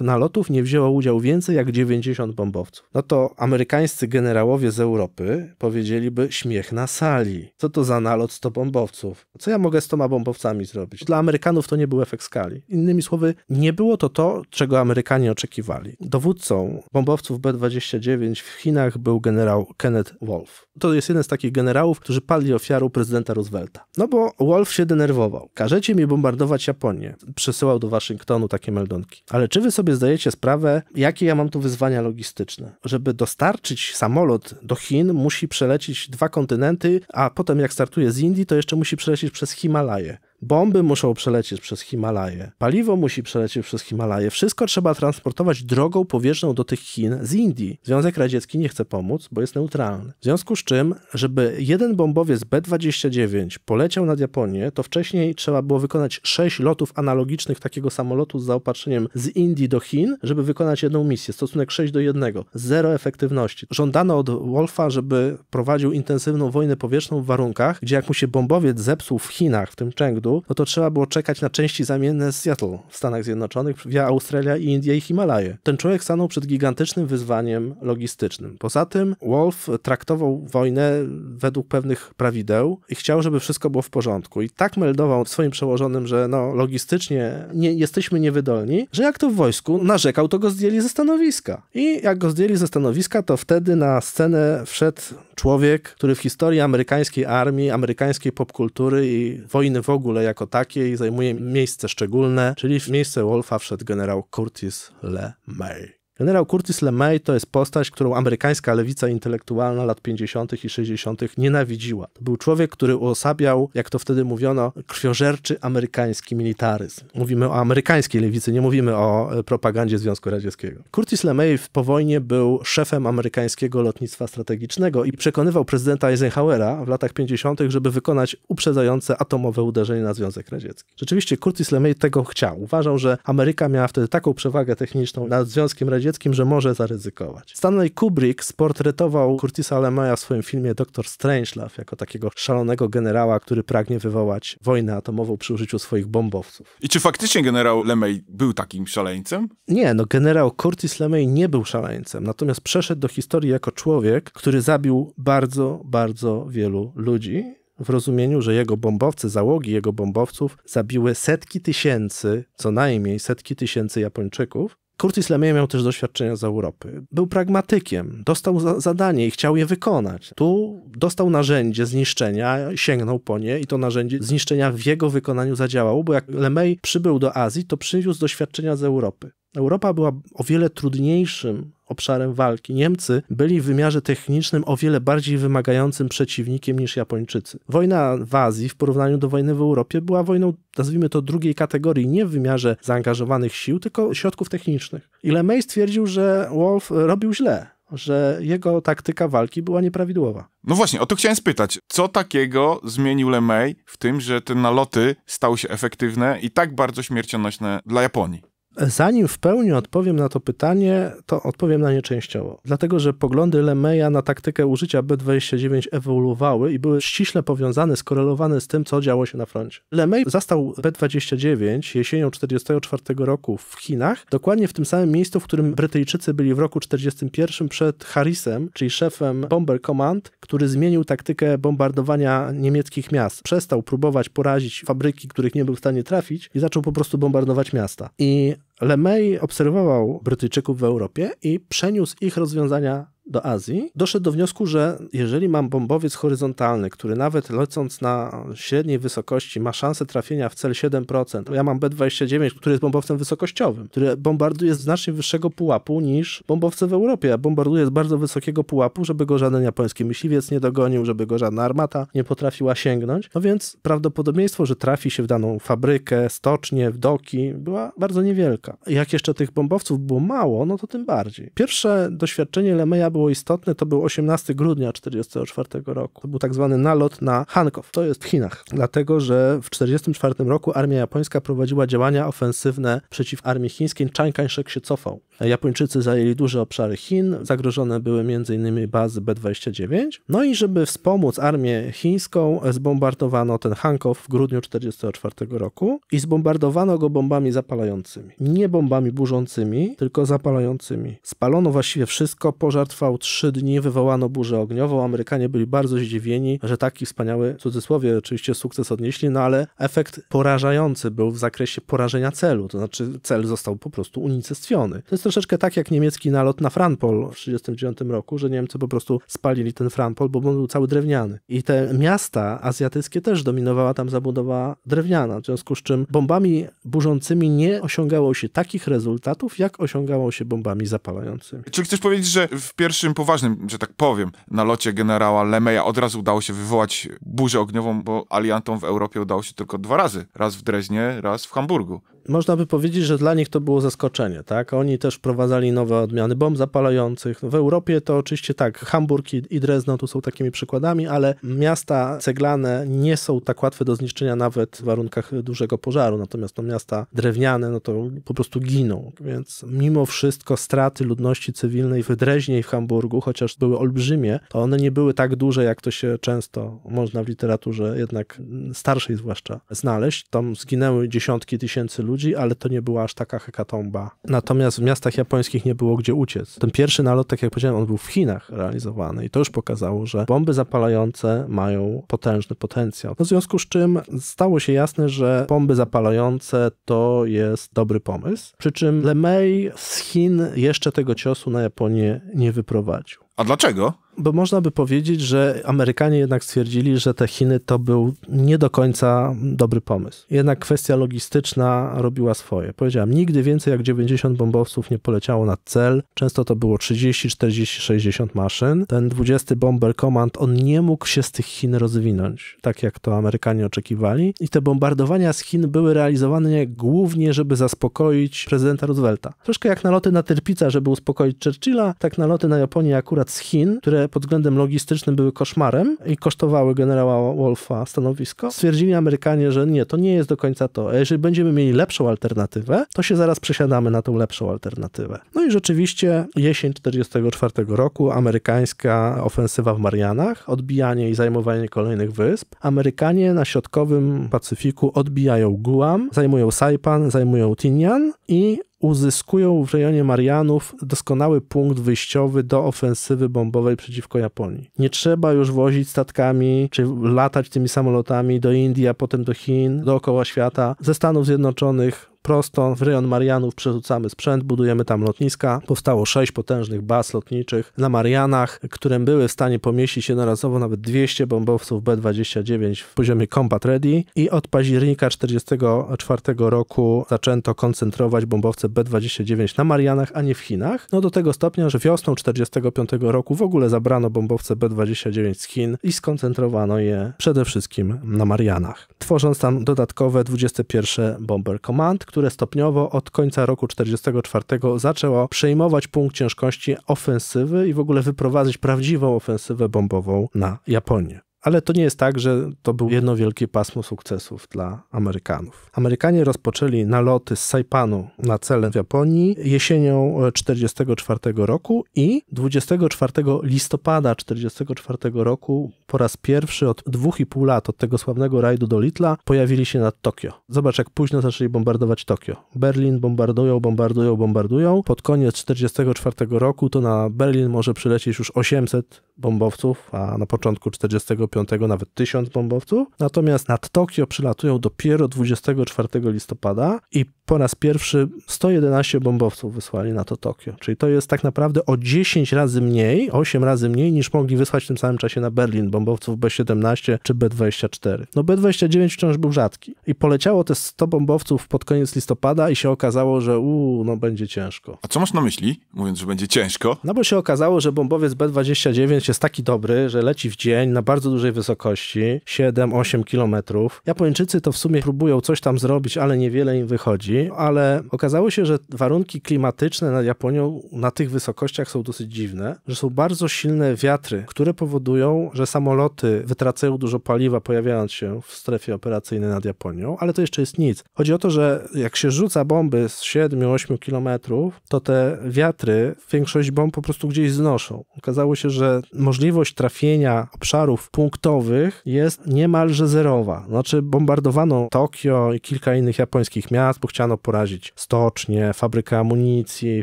nalotów nie wzięło udziału więcej jak 90 bombowców. No to amerykańscy generałowie z Europy powiedzieliby śmiech na sali. Co to za nalot 100 bombowców? Co ja mogę z toma bombowcami zrobić? Dla Amerykanów to nie był efekt skali. Innymi słowy, nie było to to, czego Amerykanie oczekiwali. Dowódcą bombowców B-29 w Chinach był generał Kenneth Wolf. To jest jeden z takich generałów, którzy padli ofiarą prezydenta Roosevelta. No bo Wolf się denerwował. Każecie mi bombardować Japonię. Przesyłał do Waszyngtonu takie meldunki. Ale czy wy sobie zdajecie sprawę, jakie ja mam tu wyzwania logistyczne? Żeby dostarczyć samolot do Chin, musi przelecieć dwa kontynenty, a potem jak startuje z Indii, to jeszcze musi przelecieć przez Himalaje. Bomby muszą przelecieć przez Himalaje, paliwo musi przelecieć przez Himalaje, wszystko trzeba transportować drogą powierzchnią do tych Chin z Indii. Związek Radziecki nie chce pomóc, bo jest neutralny. W związku z czym, żeby jeden bombowiec B-29 poleciał nad Japonię, to wcześniej trzeba było wykonać sześć lotów analogicznych takiego samolotu z zaopatrzeniem z Indii do Chin, żeby wykonać jedną misję. Stosunek 6 do 1, zero efektywności. Żądano od Wolfa, żeby prowadził intensywną wojnę powietrzną w warunkach, gdzie jak mu się bombowiec zepsuł w Chinach, w tym Chengdu, prądu, no to trzeba było czekać na części zamienne z Seattle w Stanach Zjednoczonych via Australia i Indie i Himalaje. Ten człowiek stanął przed gigantycznym wyzwaniem logistycznym. Poza tym Wolf traktował wojnę według pewnych prawideł i chciał, żeby wszystko było w porządku. I tak meldował swoim przełożonym, że no, logistycznie nie, jesteśmy niewydolni, że jak to w wojsku narzekał, to go zdjęli ze stanowiska. I jak go zdjęli ze stanowiska, to wtedy na scenę wszedł człowiek, który w historii amerykańskiej armii, amerykańskiej popkultury i wojny w ogóle jako takiej zajmuje miejsce szczególne, czyli w miejsce Wolfa wszedł generał Curtis Le May. Generał Curtis LeMay to jest postać, którą amerykańska lewica intelektualna lat 50. i 60. nienawidziła. To był człowiek, który uosabiał, jak to wtedy mówiono, krwiożerczy amerykański militaryzm. Mówimy o amerykańskiej lewicy, nie mówimy o e, propagandzie Związku Radzieckiego. Curtis LeMay po wojnie był szefem amerykańskiego lotnictwa strategicznego i przekonywał prezydenta Eisenhowera w latach 50., żeby wykonać uprzedzające atomowe uderzenie na Związek Radziecki. Rzeczywiście Curtis LeMay tego chciał. Uważał, że Ameryka miała wtedy taką przewagę techniczną nad Związkiem Radzieckim, radzieckim, że może zaryzykować. Stanley Kubrick sportretował Curtisa Lemaya w swoim filmie Doktor Strangelove jako takiego szalonego generała, który pragnie wywołać wojnę atomową przy użyciu swoich bombowców. I czy faktycznie generał Lemay był takim szaleńcem? Nie, no generał Curtis Lemay nie był szaleńcem, natomiast przeszedł do historii jako człowiek, który zabił bardzo, bardzo wielu ludzi w rozumieniu, że jego bombowcy, załogi jego bombowców zabiły setki tysięcy, co najmniej setki tysięcy Japończyków, Curtis LeMay miał też doświadczenia z Europy. Był pragmatykiem, dostał za zadanie i chciał je wykonać. Tu dostał narzędzie zniszczenia, sięgnął po nie i to narzędzie zniszczenia w jego wykonaniu zadziałało, bo jak LeMay przybył do Azji, to przyniósł doświadczenia z Europy. Europa była o wiele trudniejszym obszarem walki. Niemcy byli w wymiarze technicznym o wiele bardziej wymagającym przeciwnikiem niż Japończycy. Wojna w Azji w porównaniu do wojny w Europie była wojną, nazwijmy to, drugiej kategorii, nie w wymiarze zaangażowanych sił, tylko środków technicznych. Ile May stwierdził, że Wolf robił źle, że jego taktyka walki była nieprawidłowa. No właśnie, o to chciałem spytać. Co takiego zmienił LeMay w tym, że te naloty stały się efektywne i tak bardzo śmiercionośne dla Japonii? Zanim w pełni odpowiem na to pytanie, to odpowiem na nie częściowo. Dlatego, że poglądy Lemeya na taktykę użycia B-29 ewoluowały i były ściśle powiązane, skorelowane z tym, co działo się na froncie. Lemay zastał B-29 jesienią 1944 roku w Chinach, dokładnie w tym samym miejscu, w którym Brytyjczycy byli w roku 1941 przed Harrisem, czyli szefem Bomber Command, który zmienił taktykę bombardowania niemieckich miast. Przestał próbować porazić fabryki, których nie był w stanie trafić i zaczął po prostu bombardować miasta. I LeMay obserwował Brytyjczyków w Europie i przeniósł ich rozwiązania do Azji, doszedł do wniosku, że jeżeli mam bombowiec horyzontalny, który nawet lecąc na średniej wysokości ma szansę trafienia w cel 7%, ja mam B-29, który jest bombowcem wysokościowym, który bombarduje z znacznie wyższego pułapu niż bombowce w Europie, a bombarduje z bardzo wysokiego pułapu, żeby go żaden japoński myśliwiec nie dogonił, żeby go żadna armata nie potrafiła sięgnąć. No więc prawdopodobieństwo, że trafi się w daną fabrykę, stocznię, w doki, była bardzo niewielka. Jak jeszcze tych bombowców było mało, no to tym bardziej. Pierwsze doświadczenie Lemeja było istotne, to był 18 grudnia 1944 roku. To był tak zwany nalot na Hankow. To jest w Chinach, dlatego że w 1944 roku armia japońska prowadziła działania ofensywne przeciw armii chińskiej. Chiang Kai-shek się cofał. Japończycy zajęli duże obszary Chin, zagrożone były m.in. bazy B-29. No i żeby wspomóc armię chińską, zbombardowano ten Hankow w grudniu 1944 roku i zbombardowano go bombami zapalającymi. Nie bombami burzącymi, tylko zapalającymi. Spalono właściwie wszystko, pożart trwał trzy dni, wywołano burzę ogniową. Amerykanie byli bardzo zdziwieni, że taki wspaniały, w cudzysłowie oczywiście, sukces odnieśli, no ale efekt porażający był w zakresie porażenia celu, to znaczy cel został po prostu unicestwiony. To jest troszeczkę tak jak niemiecki nalot na Franpol w 1939 roku, że Niemcy po prostu spalili ten Franpol, bo był cały drewniany. I te miasta azjatyckie też dominowała tam zabudowa drewniana, w związku z czym bombami burzącymi nie osiągało się takich rezultatów, jak osiągało się bombami zapalającymi. Czy chcesz powiedzieć, że w pierwszym pierwszym poważnym, że tak powiem, nalocie generała Lemeja od razu udało się wywołać burzę ogniową, bo aliantom w Europie udało się tylko dwa razy. Raz w Dreźnie, raz w Hamburgu można by powiedzieć, że dla nich to było zaskoczenie, tak? Oni też wprowadzali nowe odmiany bomb zapalających. W Europie to oczywiście tak, Hamburg i, Drezno tu są takimi przykładami, ale miasta ceglane nie są tak łatwe do zniszczenia nawet w warunkach dużego pożaru, natomiast no, miasta drewniane, no to po prostu giną, więc mimo wszystko straty ludności cywilnej w Dreźnie i w Hamburgu, chociaż były olbrzymie, to one nie były tak duże, jak to się często można w literaturze jednak starszej zwłaszcza znaleźć. Tam zginęły dziesiątki tysięcy ludzi, ludzi, ale to nie była aż taka hekatomba. Natomiast w miastach japońskich nie było gdzie uciec. Ten pierwszy nalot, tak jak powiedziałem, on był w Chinach realizowany i to już pokazało, że bomby zapalające mają potężny potencjał. No, w związku z czym stało się jasne, że bomby zapalające to jest dobry pomysł. Przy czym LeMay z Chin jeszcze tego ciosu na Japonię nie wyprowadził. A dlaczego? Bo można by powiedzieć, że Amerykanie jednak stwierdzili, że te Chiny to był nie do końca dobry pomysł. Jednak kwestia logistyczna robiła swoje. Powiedziałem, nigdy więcej jak 90 bombowców nie poleciało na cel. Często to było 30, 40, 60 maszyn. Ten 20 Bomber Command, on nie mógł się z tych Chin rozwinąć, tak jak to Amerykanie oczekiwali. I te bombardowania z Chin były realizowane głównie, żeby zaspokoić prezydenta Roosevelta. Troszkę jak naloty na Tyrpica, żeby uspokoić Churchilla, tak naloty na Japonię akurat z Chin, które pod względem logistycznym były koszmarem i kosztowały generała Wolfa stanowisko, stwierdzili Amerykanie, że nie, to nie jest do końca to. A jeżeli będziemy mieli lepszą alternatywę, to się zaraz przesiadamy na tą lepszą alternatywę. No i rzeczywiście jesień 1944 roku amerykańska ofensywa w Marianach, odbijanie i zajmowanie kolejnych wysp. Amerykanie na środkowym Pacyfiku odbijają Guam, zajmują Saipan, zajmują Tinian i uzyskują w rejonie Marianów doskonały punkt wyjściowy do ofensywy bombowej przeciwko Japonii. Nie trzeba już wozić statkami, czy latać tymi samolotami do Indii, a potem do Chin, dookoła świata. Ze Stanów Zjednoczonych prosto w rejon Marianów przerzucamy sprzęt, budujemy tam lotniska. Powstało sześć potężnych baz lotniczych na Marianach, które były w stanie pomieścić jednorazowo nawet 200 bombowców B-29 w poziomie Combat Ready i od października 1944 roku zaczęto koncentrować bombowce B-29 na Marianach, a nie w Chinach. No do tego stopnia, że wiosną 1945 roku w ogóle zabrano bombowce B-29 z Chin i skoncentrowano je przede wszystkim na Marianach, tworząc tam dodatkowe 21 Bomber Command, które stopniowo od końca roku 1944 zaczęło przejmować punkt ciężkości ofensywy i w ogóle wyprowadzić prawdziwą ofensywę bombową na Japonię. Ale to nie jest tak, że to był jedno wielkie pasmo sukcesów dla Amerykanów. Amerykanie rozpoczęli naloty z Saipanu na cele w Japonii jesienią 1944 e, roku i 24 listopada 1944 roku po raz pierwszy od dwóch i pół lat, od tego sławnego rajdu do Litla, pojawili się nad Tokio. Zobacz, jak późno zaczęli bombardować Tokio. Berlin bombardują, bombardują, bombardują. Pod koniec 1944 roku to na Berlin może przylecieć już 800 bombowców, a na początku 45 nawet 1000 bombowców. Natomiast nad Tokio przylatują dopiero 24 listopada i po raz pierwszy 111 bombowców wysłali na to Tokio. Czyli to jest tak naprawdę o 10 razy mniej, 8 razy mniej niż mogli wysłać w tym samym czasie na Berlin bombowców B-17 czy B-24. No B-29 wciąż był rzadki. I poleciało te 100 bombowców pod koniec listopada i się okazało, że uuu, no będzie ciężko. A co masz na myśli, mówiąc, że będzie ciężko? No bo się okazało, że bombowiec B-29 jest taki dobry, że leci w dzień na bardzo dużej wysokości, 7-8 kilometrów. Japończycy to w sumie próbują coś tam zrobić, ale niewiele im wychodzi ludzi, ale okazało się, że warunki klimatyczne nad Japonią na tych wysokościach są dosyć dziwne, że są bardzo silne wiatry, które powodują, że samoloty wytracają dużo paliwa, pojawiając się w strefie operacyjnej nad Japonią, ale to jeszcze jest nic. Chodzi o to, że jak się rzuca bomby z 7-8 kilometrów, to te wiatry większość bomb po prostu gdzieś znoszą. Okazało się, że możliwość trafienia obszarów punktowych jest niemalże zerowa. Znaczy bombardowano Tokio i kilka innych japońskich miast, bo chciano chciano porazić stocznie, fabrykę amunicji,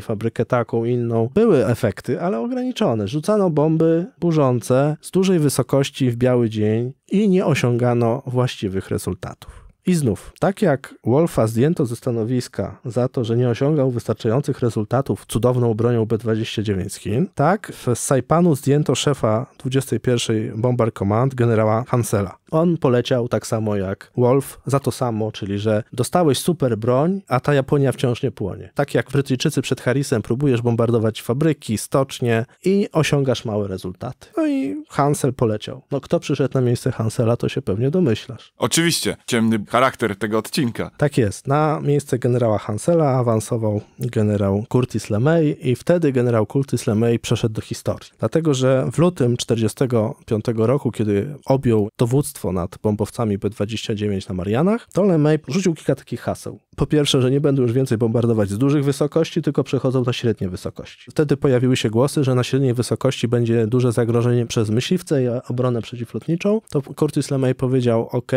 fabrykę taką, inną. Były efekty, ale ograniczone. Rzucano bomby burzące z dużej wysokości w biały dzień i nie osiągano właściwych rezultatów. I znów, tak jak Wolfa zdjęto ze stanowiska za to, że nie osiągał wystarczających rezultatów cudowną bronią B-29 Chin, tak w Saipanu zdjęto szefa 21. Bomber Command, generała Hansela. On poleciał tak samo jak Wolf za to samo, czyli że dostałeś super broń, a ta Japonia wciąż nie płonie. Tak jak Brytyjczycy przed Harrisem próbujesz bombardować fabryki, stocznie i osiągasz małe rezultaty. No i Hansel poleciał. No kto przyszedł na miejsce Hansela, to się pewnie domyślasz. Oczywiście, ciemny charakter tego odcinka. Tak jest. Na miejsce generała Hansela awansował generał Curtis LeMay i wtedy generał Curtis LeMay przeszedł do historii. Dlatego, że w lutym 1945 roku, kiedy objął dowództwo zwycięstwo nad bombowcami P-29 na Marianach, to LeMay rzucił kilka takich haseł. Po pierwsze, że nie będą już więcej bombardować z dużych wysokości, tylko przechodzą na średnie wysokości. Wtedy pojawiły się głosy, że na średniej wysokości będzie duże zagrożenie przez myśliwce i obronę przeciwlotniczą. To Curtis LeMay powiedział, ok,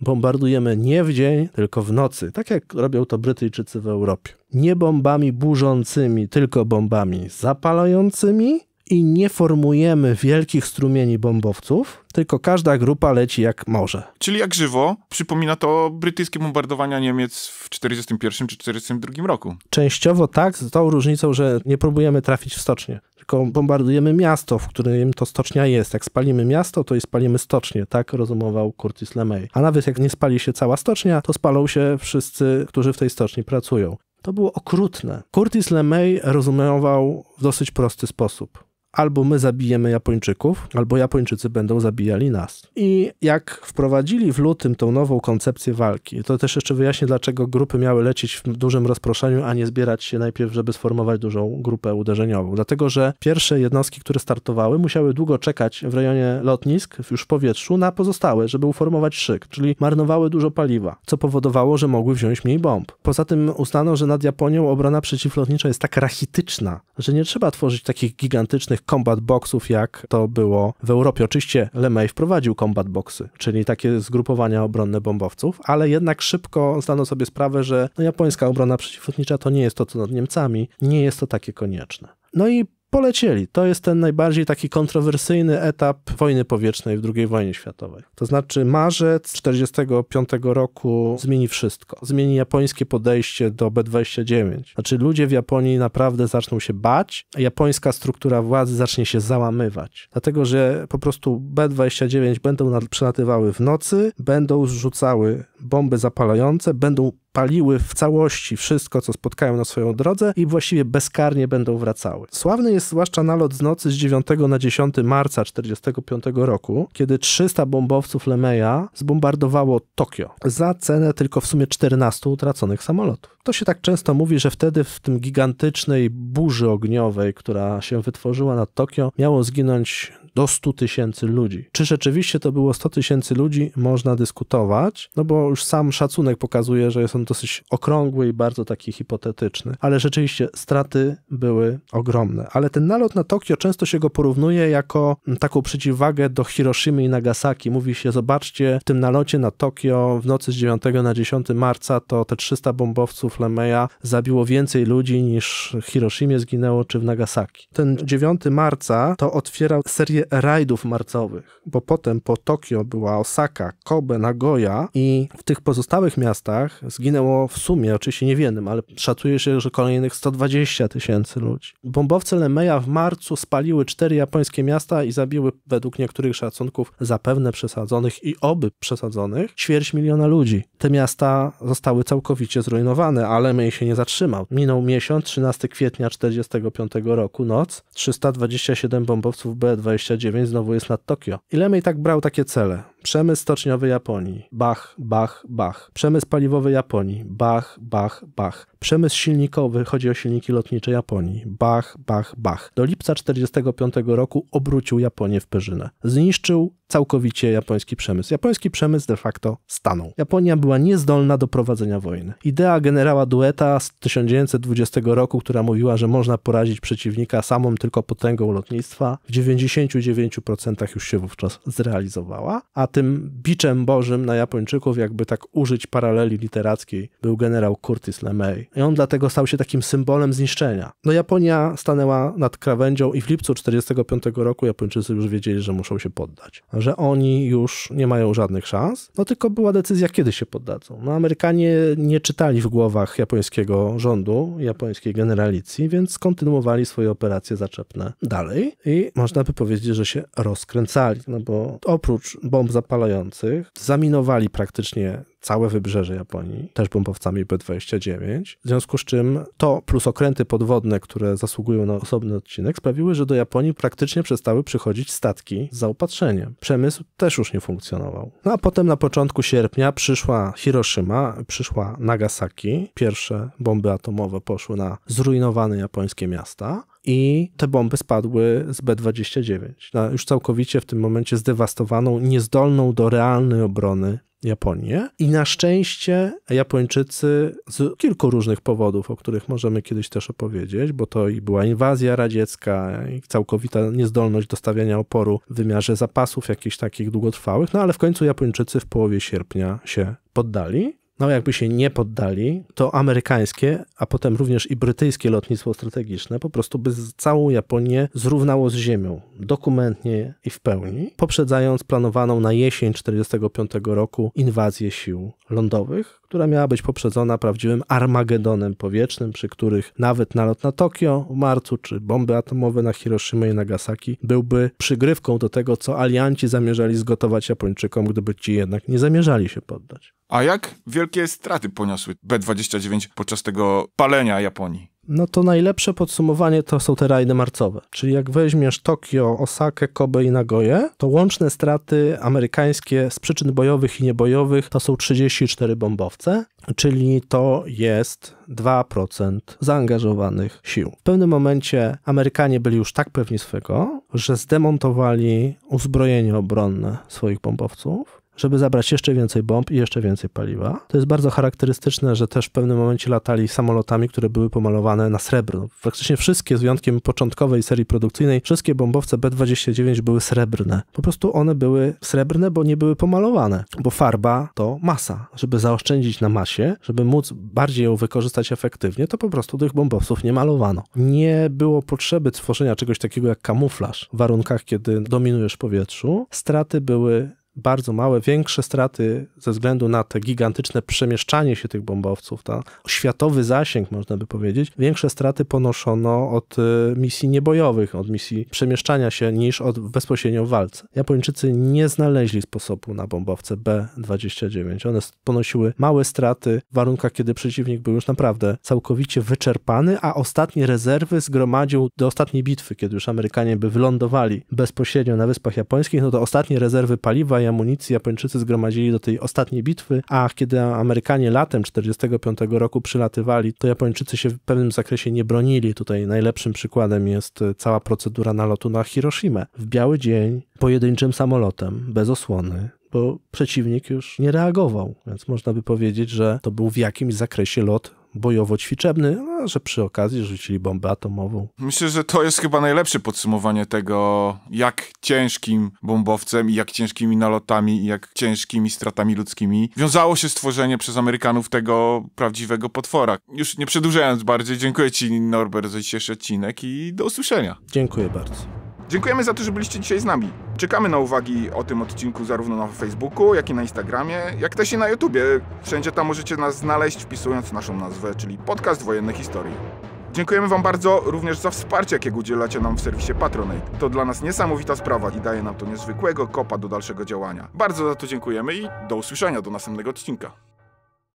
bombardujemy nie w dzień, tylko w nocy, tak jak robią to Brytyjczycy w Europie. Nie bombami burzącymi, tylko bombami zapalającymi i nie formujemy wielkich strumieni bombowców, tylko każda grupa leci jak może. Czyli jak żywo przypomina to brytyjskie bombardowania Niemiec w 1941 czy 1942 roku. Częściowo tak, z tą różnicą, że nie próbujemy trafić w stocznię, tylko bombardujemy miasto, w którym to stocznia jest. Jak spalimy miasto, to i spalimy stocznię, tak rozumował Curtis LeMay. A nawet jak nie spali się cała stocznia, to spalą się wszyscy, którzy w tej stoczni pracują. To było okrutne. Curtis LeMay rozumował w dosyć prosty sposób albo my zabijemy Japończyków, albo Japończycy będą zabijali nas. I jak wprowadzili w lutym tą nową koncepcję walki, to też jeszcze wyjaśnię, dlaczego grupy miały lecieć w dużym rozproszeniu, a nie zbierać się najpierw, żeby sformować dużą grupę uderzeniową. Dlatego, że pierwsze jednostki, które startowały, musiały długo czekać w rejonie lotnisk, już w powietrzu, na pozostałe, żeby uformować szyk, czyli marnowały dużo paliwa, co powodowało, że mogły wziąć mniej bomb. Poza tym uznano, że nad Japonią obrona przeciwlotnicza jest tak rachityczna, że nie trzeba tworzyć takich gigantycznych combat boxów, jak to było w Europie. Oczywiście LeMay wprowadził combat boxy, czyli takie zgrupowania obronne bombowców, ale jednak szybko zdano sobie sprawę, że no, japońska obrona przeciwlotnicza to nie jest to, co nad Niemcami, nie jest to takie konieczne. No i polecieli. To jest ten najbardziej taki kontrowersyjny etap wojny powietrznej w II wojnie światowej. To znaczy marzec 1945 roku zmieni wszystko. Zmieni japońskie podejście do B-29. Znaczy ludzie w Japonii naprawdę zaczną się bać, a japońska struktura władzy zacznie się załamywać. Dlatego, że po prostu B-29 będą przelatywały w nocy, będą zrzucały bomby zapalające, będą spaliły w całości wszystko, co spotkają na swoją drodze i właściwie bezkarnie będą wracały. Sławny jest zwłaszcza nalot z nocy z 9 na 10 marca 1945 roku, kiedy 300 bombowców Lemeja zbombardowało Tokio za cenę tylko w sumie 14 utraconych samolotów. To się tak często mówi, że wtedy w tym gigantycznej burzy ogniowej, która się wytworzyła nad Tokio, miało zginąć do 100 tysięcy ludzi. Czy rzeczywiście to było 100 tysięcy ludzi, można dyskutować, no bo już sam szacunek pokazuje, że jest on dosyć okrągły i bardzo taki hipotetyczny. Ale rzeczywiście straty były ogromne. Ale ten nalot na Tokio często się go porównuje jako taką przeciwwagę do Hiroshimy i Nagasaki. Mówi się, zobaczcie, w tym nalocie na Tokio w nocy z 9 na 10 marca to te 300 bombowców Lemeja zabiło więcej ludzi niż w Hiroshimie zginęło czy w Nagasaki. Ten 9 marca to otwierał serię rajdów marcowych, bo potem po Tokio była Osaka, Kobe, Nagoya i w tych pozostałych miastach zginęło w sumie, oczywiście nie niewielnym, ale szacuje się, że kolejnych 120 tysięcy ludzi. Bombowce Lemeja w marcu spaliły cztery japońskie miasta i zabiły według niektórych szacunków zapewne przesadzonych i oby przesadzonych ćwierć miliona ludzi. Te miasta zostały całkowicie zrujnowane, ale May się nie zatrzymał. Minął miesiąc, 13 kwietnia 1945 roku, noc, 327 bombowców B-29 znowu jest nad Tokio. Ile May tak brał takie cele? Przemysł stoczniowy Japonii, bach, bach, bach. Przemysł paliwowy Japonii, bach, bach, bach. Przemysł silnikowy, chodzi o silniki lotnicze Japonii. Bach, bach, bach. Do lipca 1945 roku obrócił Japonię w Perzynę. Zniszczył całkowicie japoński przemysł. Japoński przemysł de facto stanął. Japonia była niezdolna do prowadzenia wojny. Idea generała Dueta z 1920 roku, która mówiła, że można porazić przeciwnika samą tylko potęgą lotnictwa, w 99% już się wówczas zrealizowała, a tym biczem bożym na Japończyków, jakby tak użyć paraleli literackiej, był generał Curtis LeMay, i on dlatego stał się takim symbolem zniszczenia. No Japonia stanęła nad krawędzią i w lipcu 1945 roku Japończycy już wiedzieli, że muszą się poddać. Że oni już nie mają żadnych szans. No tylko była decyzja, kiedy się poddadzą. No Amerykanie nie czytali w głowach japońskiego rządu, japońskiej generalicji, więc kontynuowali swoje operacje zaczepne dalej i można by powiedzieć, że się rozkręcali, no bo oprócz bomb zapalających zaminowali praktycznie całe wybrzeże Japonii, też bombowcami B-29. W związku z czym to plus okręty podwodne, które zasługują na osobny odcinek, sprawiły, że do Japonii praktycznie przestały przychodzić statki z zaopatrzeniem. Przemysł też już nie funkcjonował. No a potem na początku sierpnia przyszła Hiroshima, przyszła Nagasaki. Pierwsze bomby atomowe poszły na zrujnowane japońskie miasta i te bomby spadły z B-29 na już całkowicie w tym momencie zdewastowaną, niezdolną do realnej obrony Japonię. I na szczęście Japończycy z kilku różnych powodów, o których możemy kiedyś też opowiedzieć, bo to i była inwazja radziecka, i całkowita niezdolność do stawiania oporu w wymiarze zapasów jakichś takich długotrwałych, no ale w końcu Japończycy w połowie sierpnia się poddali. No, jakby się nie poddali, to amerykańskie, a potem również i brytyjskie lotnictwo strategiczne po prostu by całą Japonię zrównało z ziemią, dokumentnie i w pełni, poprzedzając planowaną na jesień 1945 roku inwazję sił lądowych, która miała być poprzedzona prawdziwym armagedonem powietrznym, przy których nawet nalot na Tokio w marcu czy bomby atomowe na Hiroshima i Nagasaki byłby przygrywką do tego, co alianci zamierzali zgotować Japończykom, gdyby ci jednak nie zamierzali się poddać. A jak wielkie straty poniosły B-29 podczas tego palenia Japonii? No to najlepsze podsumowanie to są te rajdy marcowe. Czyli jak weźmiesz Tokio, Osakę, Kobe i Nagoje, to łączne straty amerykańskie z przyczyn bojowych i niebojowych to są 34 bombowce, czyli to jest 2% zaangażowanych sił. W pewnym momencie Amerykanie byli już tak pewni swego, że zdemontowali uzbrojenie obronne swoich bombowców, żeby zabrać jeszcze więcej bomb i jeszcze więcej paliwa. To jest bardzo charakterystyczne, że też w pewnym momencie latali samolotami, które były pomalowane na srebrno. Praktycznie wszystkie, z wyjątkiem początkowej serii produkcyjnej, wszystkie bombowce B-29 były srebrne. Po prostu one były srebrne, bo nie były pomalowane, bo farba to masa. Żeby zaoszczędzić na masie, żeby móc bardziej ją wykorzystać efektywnie, to po prostu tych bombowców nie malowano. Nie było potrzeby tworzenia czegoś takiego jak kamuflaż w warunkach, kiedy dominujesz w powietrzu. Straty były bardzo małe, większe straty ze względu na te gigantyczne przemieszczanie się tych bombowców, ta światowy zasięg, można by powiedzieć, większe straty ponoszono od e, misji niebojowych, od misji przemieszczania się niż od bezpośrednio w walce. Japończycy nie znaleźli sposobu na bombowce B-29. One ponosiły małe straty w warunkach, kiedy przeciwnik był już naprawdę całkowicie wyczerpany, a ostatnie rezerwy zgromadził do ostatniej bitwy, kiedy już Amerykanie by wylądowali bezpośrednio na Wyspach Japońskich, no to ostatnie rezerwy paliwa i amunicji Japończycy zgromadzili do tej ostatniej bitwy, a kiedy Amerykanie latem 45 roku przylatywali, to Japończycy się w pewnym zakresie nie bronili. Tutaj najlepszym przykładem jest cała procedura nalotu na Hiroshimę. W biały dzień, pojedynczym samolotem, bez osłony, bo przeciwnik już nie reagował, więc można by powiedzieć, że to był w jakimś zakresie lot bojowo-ćwiczebny, a że przy okazji rzucili bombę atomową. Myślę, że to jest chyba najlepsze podsumowanie tego, jak ciężkim bombowcem i jak ciężkimi nalotami i jak ciężkimi stratami ludzkimi wiązało się stworzenie przez Amerykanów tego prawdziwego potwora. Już nie przedłużając bardziej, dziękuję Ci Norbert za dzisiejszy odcinek i do usłyszenia. Dziękuję bardzo. Dziękujemy za to, że byliście dzisiaj z nami. Czekamy na uwagi o tym odcinku zarówno na Facebooku, jak i na Instagramie, jak też i na YouTubie. Wszędzie tam możecie nas znaleźć wpisując naszą nazwę, czyli Podcast Wojenne Historii. Dziękujemy Wam bardzo również za wsparcie, jakiego udzielacie nam w serwisie Patronate. To dla nas niesamowita sprawa i daje nam to niezwykłego kopa do dalszego działania. Bardzo za to dziękujemy i do usłyszenia do następnego odcinka.